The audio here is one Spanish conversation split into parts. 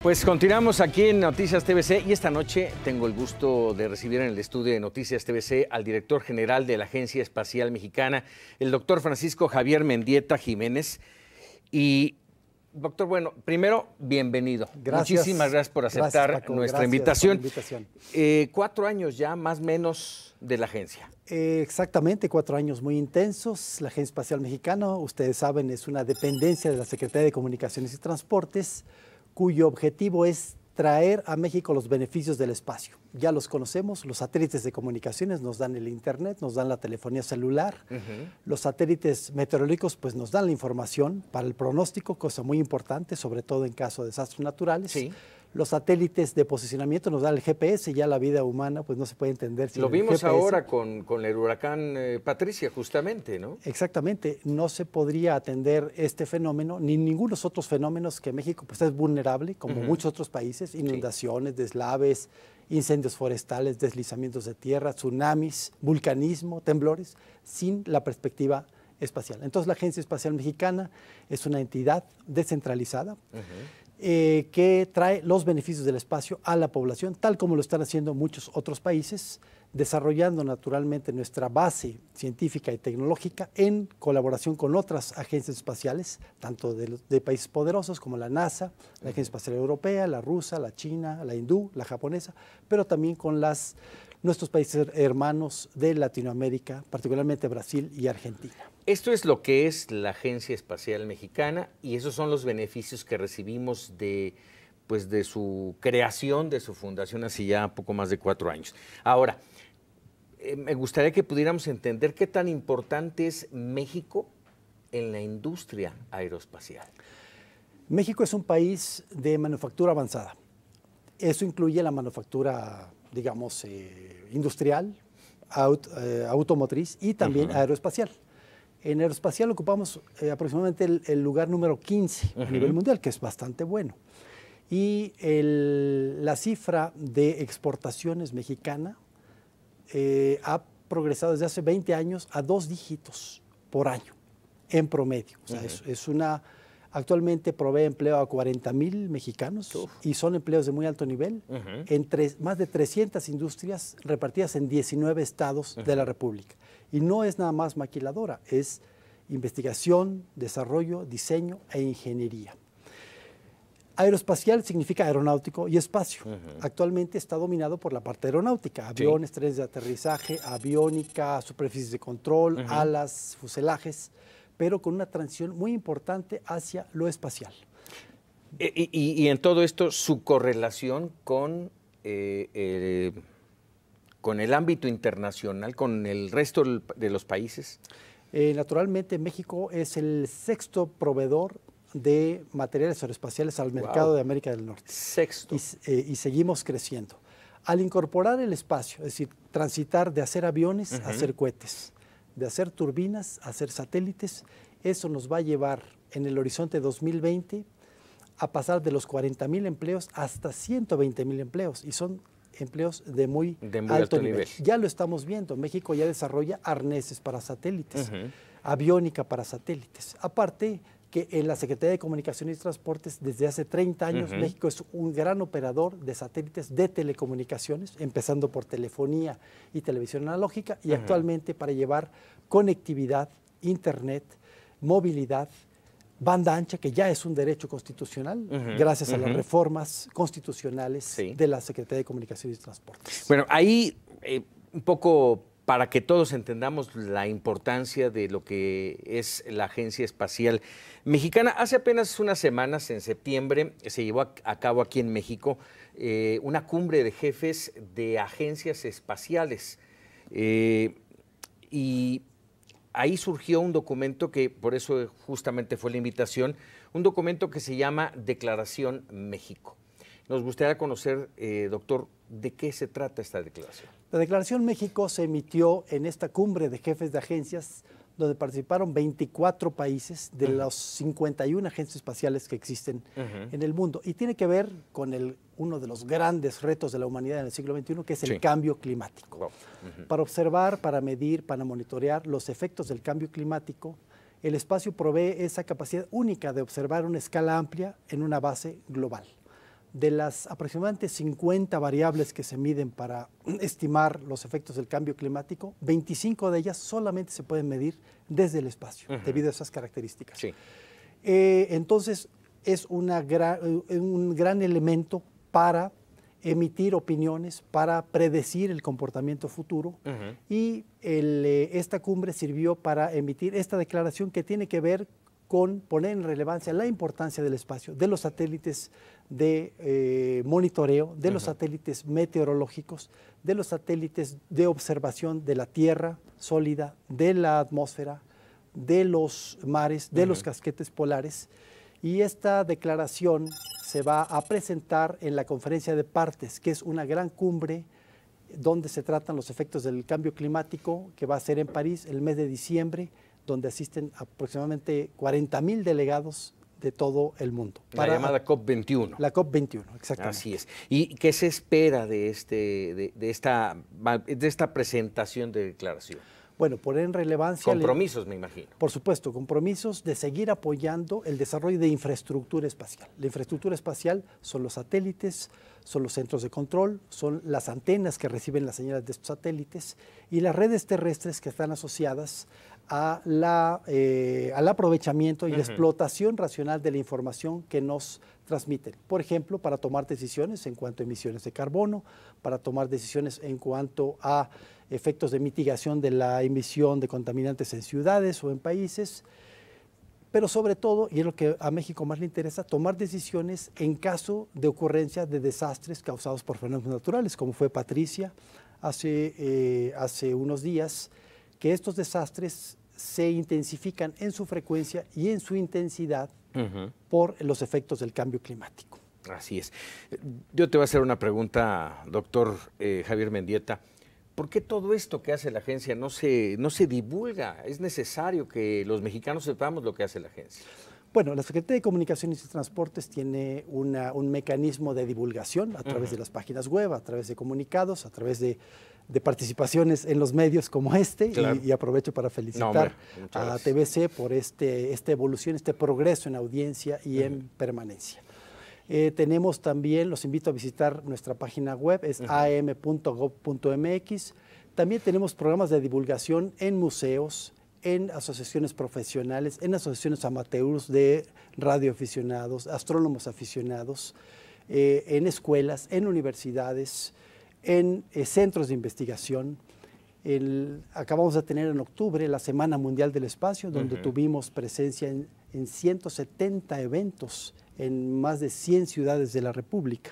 Pues continuamos aquí en Noticias TVC y esta noche tengo el gusto de recibir en el estudio de Noticias TVC al director general de la Agencia Espacial Mexicana, el doctor Francisco Javier Mendieta Jiménez. Y, doctor, bueno, primero, bienvenido. Gracias. Muchísimas gracias por aceptar nuestra invitación. Eh, cuatro años ya, más o menos, de la agencia. Eh, exactamente, cuatro años muy intensos. La Agencia Espacial Mexicana, ustedes saben, es una dependencia de la Secretaría de Comunicaciones y Transportes cuyo objetivo es traer a México los beneficios del espacio. Ya los conocemos, los satélites de comunicaciones nos dan el Internet, nos dan la telefonía celular, los satélites meteorológicos pues nos dan la información para el pronóstico, cosa muy importante, sobre todo en caso de desastres naturales los satélites de posicionamiento nos dan el GPS, y ya la vida humana pues no se puede entender. Sin Lo vimos ahora con, el huracán eh, Patricia, justamente, ¿no? Exactamente, no se podría atender este fenómeno ni ningunos otros fenómenos que México pues es vulnerable, como muchos otros países, inundaciones, deslaves, incendios forestales, deslizamientos de tierra, tsunamis, vulcanismo, temblores, sin la perspectiva espacial. Entonces la Agencia Espacial Mexicana es una entidad descentralizada. Eh, que trae los beneficios del espacio a la población, tal como lo están haciendo muchos otros países, desarrollando naturalmente nuestra base científica y tecnológica en colaboración con otras agencias espaciales, tanto de, países poderosos como la NASA, la Agencia Espacial Europea, la rusa, la china, la hindú, la japonesa, pero también con nuestros países hermanos de Latinoamérica, particularmente Brasil y Argentina. Esto es lo que es la Agencia Espacial Mexicana y esos son los beneficios que recibimos de, pues, de su creación, de su fundación, hace ya poco más de cuatro años. Ahora, eh, me gustaría que pudiéramos entender qué tan importante es México en la industria aeroespacial. México es un país de manufactura avanzada. Eso incluye la manufactura, digamos, eh, industrial, eh, automotriz y también aeroespacial. En aeroespacial ocupamos eh, aproximadamente el, lugar número 15 a nivel mundial, que es bastante bueno. Y la cifra de exportaciones mexicana eh, ha progresado desde hace 20 años a dos dígitos por año, en promedio. es, una, actualmente provee empleo a 40.000 mexicanos y son empleos de muy alto nivel entre más de 300 industrias repartidas en 19 estados de la República. Y no es nada más maquiladora, es investigación, desarrollo, diseño e ingeniería. Aeroespacial significa aeronáutico y espacio. Actualmente está dominado por la parte aeronáutica, aviones, trenes de aterrizaje, aviónica, superficies de control, alas, fuselajes, pero con una transición muy importante hacia lo espacial. E, y, en todo esto, su correlación con eh, con el ámbito internacional, con el resto de los países? Eh, naturalmente, México es el sexto proveedor de materiales aeroespaciales al mercado de América del Norte. Sexto. Eh, y, seguimos creciendo. Al incorporar el espacio, es decir, transitar de hacer aviones a hacer cohetes, de hacer turbinas a hacer satélites, eso nos va a llevar en el horizonte 2020 a pasar de los 40,000 empleos hasta 120 mil empleos. Y son empleos de muy, alto, nivel. Ya lo estamos viendo. México ya desarrolla arneses para satélites, aviónica para satélites. Aparte que en la Secretaría de Comunicaciones y Transportes desde hace 30 años México es un gran operador de satélites de telecomunicaciones, empezando por telefonía y televisión analógica, y actualmente para llevar conectividad, internet, movilidad, banda ancha, que ya es un derecho constitucional, gracias a las reformas constitucionales de la Secretaría de Comunicaciones y Transportes. Bueno, ahí eh, un poco para que todos entendamos la importancia de lo que es la Agencia Espacial Mexicana. Hace apenas unas semanas, en septiembre, se llevó a, cabo aquí en México eh, una cumbre de jefes de agencias espaciales. Eh, y ahí surgió un documento que, por eso justamente fue la invitación, un documento que se llama Declaración México. Nos gustaría conocer, eh, doctor, de qué se trata esta declaración. La Declaración México se emitió en esta cumbre de jefes de agencias donde participaron 24 países de los 51 agencias espaciales que existen en el mundo. Y tiene que ver con uno de los grandes retos de la humanidad en el siglo XXI, que es el cambio climático. Para observar, para medir, para monitorear los efectos del cambio climático, el espacio provee esa capacidad única de observar una escala amplia en una base global de las aproximadamente 50 variables que se miden para estimar los efectos del cambio climático, 25 de ellas solamente se pueden medir desde el espacio, debido a esas características. Eh, entonces, es eh, eh, un gran elemento para emitir opiniones, para predecir el comportamiento futuro y esta cumbre sirvió para emitir esta declaración que tiene que ver con poner en relevancia la importancia del espacio, de los satélites de eh, monitoreo, de los satélites meteorológicos, de los satélites de observación de la Tierra sólida, de la atmósfera, de los mares, de los casquetes polares. Y esta declaración se va a presentar en la conferencia de partes, que es una gran cumbre donde se tratan los efectos del cambio climático, que va a ser en París el mes de diciembre donde asisten aproximadamente 40 mil delegados de todo el mundo. Para la llamada COP21. La COP21, exactamente. Así es. ¿Y qué se espera de, este, de, esta, de esta presentación de declaración? Bueno, poner en relevancia... Compromisos, me imagino. Por supuesto, compromisos de seguir apoyando el desarrollo de infraestructura espacial. La infraestructura espacial son los satélites, son los centros de control, son las antenas que reciben las señales de estos satélites y las redes terrestres que están asociadas a la, eh, al aprovechamiento y la explotación racional de la información que nos transmiten. Por ejemplo, para tomar decisiones en cuanto a emisiones de carbono, para tomar decisiones en cuanto a efectos de mitigación de la emisión de contaminantes en ciudades o en países, pero sobre todo, y es lo que a México más le interesa, tomar decisiones en caso de ocurrencia de desastres causados por fenómenos naturales, como fue Patricia hace, eh, hace unos días que estos desastres se intensifican en su frecuencia y en su intensidad por los efectos del cambio climático. Así es. Yo te voy a hacer una pregunta, doctor eh, Javier Mendieta. ¿Por qué todo esto que hace la agencia no no se divulga? Es necesario que los mexicanos sepamos lo que hace la agencia. Bueno, la Secretaría de Comunicaciones y Transportes tiene un mecanismo de divulgación a través de las páginas web, a través de comunicados, a través de, participaciones en los medios como este. Y, aprovecho para felicitar a la TBC por este, esta evolución, este progreso en audiencia y en permanencia. Eh, tenemos también, los invito a visitar nuestra página web, es am.gov.mx. También tenemos programas de divulgación en museos, en asociaciones profesionales, en asociaciones amateurs de radioaficionados, astrónomos aficionados, eh, en escuelas, en universidades, en eh, centros de investigación. acabamos de tener en octubre la Semana Mundial del Espacio, donde tuvimos presencia en, 170 eventos en más de 100 ciudades de la República.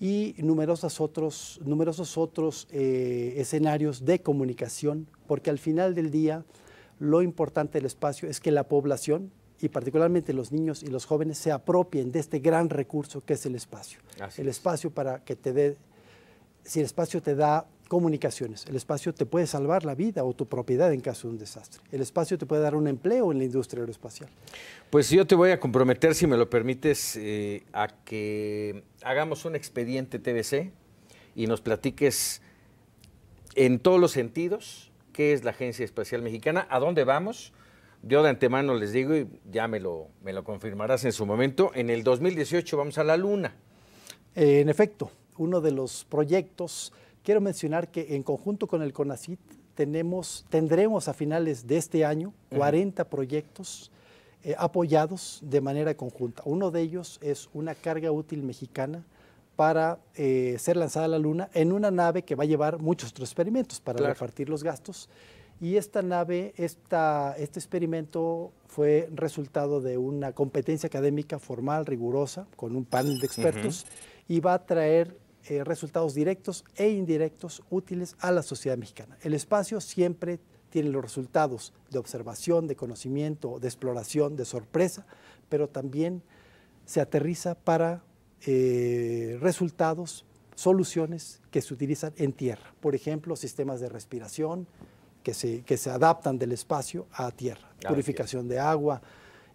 y numerosos otros, numerosos otros eh, escenarios de comunicación, porque al final del día lo importante del espacio es que la población y particularmente los niños y los jóvenes se apropien de este gran recurso que es el espacio. el espacio para que te dé, si el espacio te da comunicaciones, el espacio te puede salvar la vida o tu propiedad en caso de un desastre, el espacio te puede dar un empleo en la industria aeroespacial. Pues yo te voy a comprometer, si me lo permites, eh, a que hagamos un expediente TBC y nos platiques en todos los sentidos qué es la Agencia Espacial Mexicana, a dónde vamos. Yo de antemano les digo, y ya me lo, me lo confirmarás en su momento, en el 2018 vamos a la Luna. Eh, en efecto, uno de los proyectos, quiero mencionar que en conjunto con el CONACIT tenemos, tendremos a finales de este año 40 proyectos eh, apoyados de manera conjunta. Uno de ellos es una carga útil mexicana para eh, ser lanzada a la Luna en una nave que va a llevar muchos otros experimentos para repartir los gastos. Y esta nave, esta, este experimento fue resultado de una competencia académica formal, rigurosa, con un panel de expertos, y va a traer eh, resultados directos e indirectos útiles a la sociedad mexicana. El espacio siempre tiene los resultados de observación, de conocimiento, de exploración, de sorpresa, pero también se aterriza para eh, resultados, soluciones que se utilizan en tierra. Por ejemplo, sistemas de respiración que se, adaptan del espacio a tierra, ah, purificación de agua,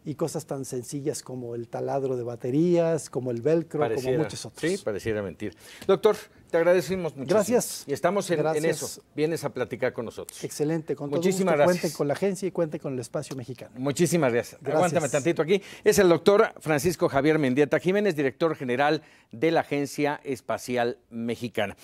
y cosas tan sencillas como el taladro de baterías, como el velcro, como muchos otros. Sí, pareciera mentir. Doctor, te agradecimos mucho. Gracias. Y estamos en, eso. Vienes a platicar con nosotros. Excelente. Con Muchísimas gracias. Cuente con la agencia y cuente con el espacio mexicano. Muchísimas gracias. gracias. Aguántame tantito aquí. Es el doctor Francisco Javier Mendieta Jiménez, director general de la Agencia Espacial Mexicana.